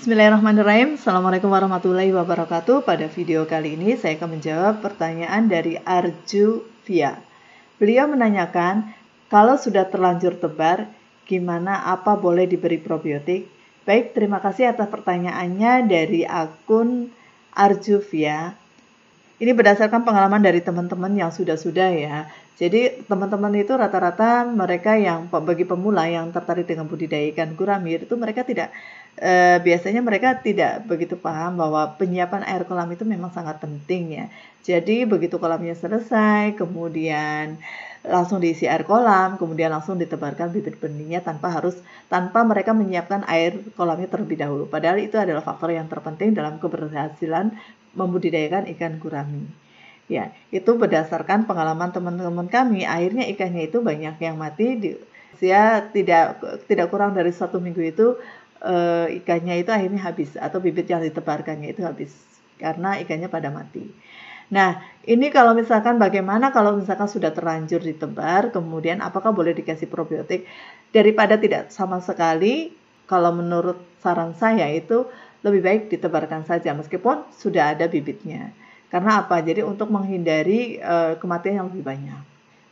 Bismillahirrahmanirrahim. Assalamualaikum warahmatullahi wabarakatuh. Pada video kali ini saya akan menjawab pertanyaan dari Arju Via. Beliau menanyakan, kalau sudah terlanjur tebar, gimana apa boleh diberi probiotik? Baik, terima kasih atas pertanyaannya dari akun Arjuvia. Ini berdasarkan pengalaman dari teman-teman yang sudah-sudah ya. Jadi teman-teman itu rata-rata mereka yang bagi pemula yang tertarik dengan budidaya ikan gurami itu mereka tidak eh, biasanya mereka tidak begitu paham bahwa penyiapan air kolam itu memang sangat penting ya. Jadi begitu kolamnya selesai, kemudian langsung diisi air kolam, kemudian langsung ditebarkan bibit benihnya tanpa harus tanpa mereka menyiapkan air kolamnya terlebih dahulu. Padahal itu adalah faktor yang terpenting dalam keberhasilan membudidayakan ikan gurami. Ya, itu berdasarkan pengalaman teman-teman kami, akhirnya ikannya itu banyak yang mati di usia tidak tidak kurang dari satu minggu itu e, ikannya itu akhirnya habis atau bibit yang ditebarkannya itu habis karena ikannya pada mati. Nah, ini kalau misalkan bagaimana kalau misalkan sudah terlanjur ditebar, kemudian apakah boleh dikasih probiotik? Daripada tidak sama sekali, kalau menurut saran saya itu lebih baik ditebarkan saja meskipun sudah ada bibitnya. Karena apa? Jadi untuk menghindari uh, kematian yang lebih banyak.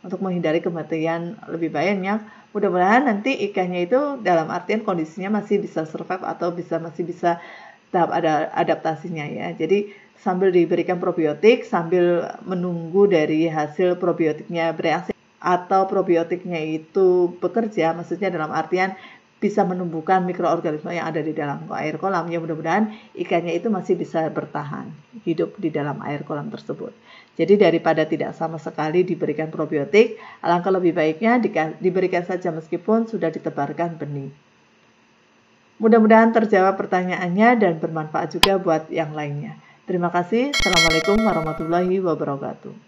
Untuk menghindari kematian lebih banyak, mudah-mudahan nanti ikannya itu dalam artian kondisinya masih bisa survive atau bisa masih bisa tahap ada adaptasinya ya. Jadi sambil diberikan probiotik sambil menunggu dari hasil probiotiknya bereaksi atau probiotiknya itu bekerja, maksudnya dalam artian bisa menumbuhkan mikroorganisme yang ada di dalam air kolam ya mudah-mudahan ikannya itu masih bisa bertahan hidup di dalam air kolam tersebut. Jadi daripada tidak sama sekali diberikan probiotik, alangkah lebih baiknya diberikan saja meskipun sudah ditebarkan benih. Mudah-mudahan terjawab pertanyaannya dan bermanfaat juga buat yang lainnya. Terima kasih. Assalamualaikum warahmatullahi wabarakatuh.